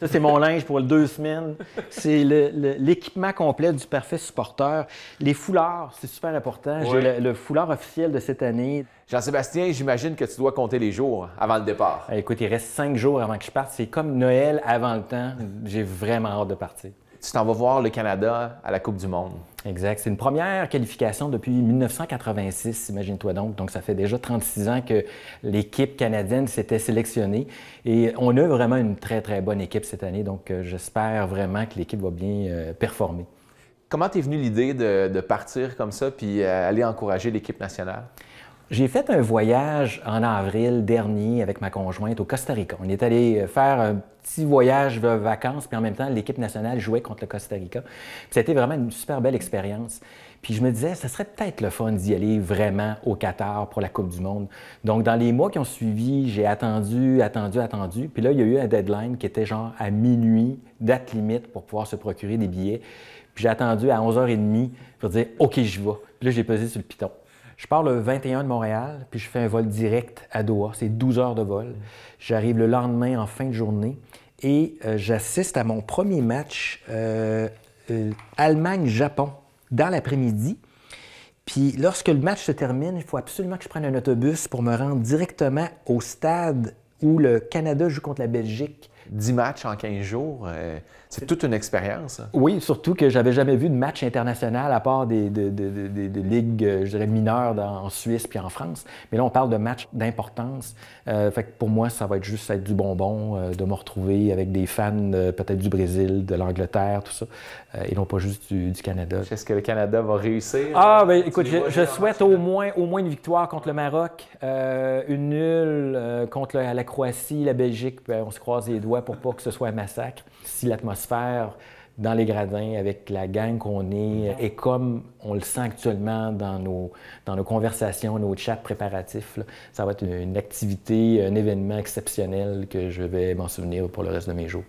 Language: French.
Ça, c'est mon linge pour les deux semaines. C'est l'équipement complet du parfait supporteur. Les foulards, c'est super important. J'ai le, foulard officiel de cette année. Jean-Sébastien, j'imagine que tu dois compter les jours avant le départ. Eh, écoute, il reste cinq jours avant que je parte. C'est comme Noël avant le temps. J'ai vraiment hâte de partir tu t'en vas voir le Canada à la Coupe du Monde. Exact. C'est une première qualification depuis 1986, imagine-toi donc. Donc, ça fait déjà 36 ans que l'équipe canadienne s'était sélectionnée. Et on a vraiment une très, très bonne équipe cette année. Donc, euh, j'espère vraiment que l'équipe va bien euh, performer. Comment t'es venu l'idée de, partir comme ça puis euh, aller encourager l'équipe nationale? J'ai fait un voyage en avril dernier avec ma conjointe au Costa Rica. On est allé euh, faire un petit voyage de vacances, puis en même temps, l'équipe nationale jouait contre le Costa Rica. C'était vraiment une super belle expérience. Puis je me disais, ce serait peut-être le fun d'y aller vraiment au Qatar pour la Coupe du Monde. Donc, dans les mois qui ont suivi, j'ai attendu, attendu, attendu. Puis là, il y a eu un deadline qui était genre à minuit, date limite pour pouvoir se procurer des billets. Puis j'ai attendu à 11h30 pour dire, OK, je vais. Puis là, j'ai pesé sur le piton. Je pars le 21 de Montréal, puis je fais un vol direct à Doha. C'est 12 heures de vol. J'arrive le lendemain en fin de journée et euh, j'assiste à mon premier match euh, euh, Allemagne-Japon dans l'après-midi. Puis lorsque le match se termine, il faut absolument que je prenne un autobus pour me rendre directement au stade où le Canada joue contre la Belgique. 10 matchs en 15 jours, euh, c'est toute une expérience. Hein. Oui, surtout que j'avais jamais vu de match international à part des, ligues, euh, je dirais, mineures dans, en Suisse puis en France. Mais là, on parle de matchs d'importance. Euh, fait que pour moi, ça va être juste être du bonbon, de me retrouver avec des fans peut-être du Brésil, de l'Angleterre, tout ça, et non pas juste du, du Canada. Est-ce que le Canada va réussir? Ah, ben écoute, je, souhaite au moins, au moins une victoire contre le Maroc, une nulle contre la, la Croatie, la Belgique, ben, on se croise les doigts pour pas que ce soit un massacre. Si l'atmosphère dans les gradins avec la gang qu'on est mm-hmm. et comme on le sent actuellement dans nos, dans nos conversations, nos chats préparatifs. ça va être une activité, un événement exceptionnel que je vais m'en souvenir pour le reste de mes jours.